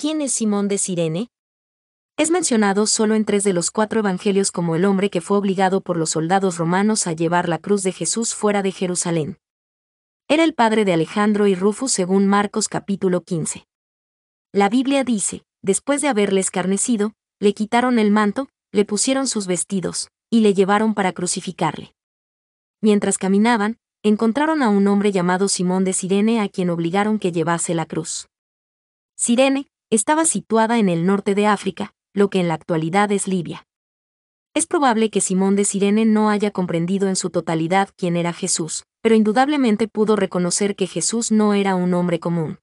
¿Quién es Simón de Sirene? Es mencionado solo en tres de los cuatro evangelios como el hombre que fue obligado por los soldados romanos a llevar la cruz de Jesús fuera de Jerusalén. Era el padre de Alejandro y Rufus según Marcos capítulo 15. La Biblia dice, después de haberle escarnecido, le quitaron el manto, le pusieron sus vestidos, y le llevaron para crucificarle. Mientras caminaban, encontraron a un hombre llamado Simón de Sirene a quien obligaron que llevase la cruz. Sirene, estaba situada en el norte de África, lo que en la actualidad es Libia. Es probable que Simón de Sirene no haya comprendido en su totalidad quién era Jesús, pero indudablemente pudo reconocer que Jesús no era un hombre común.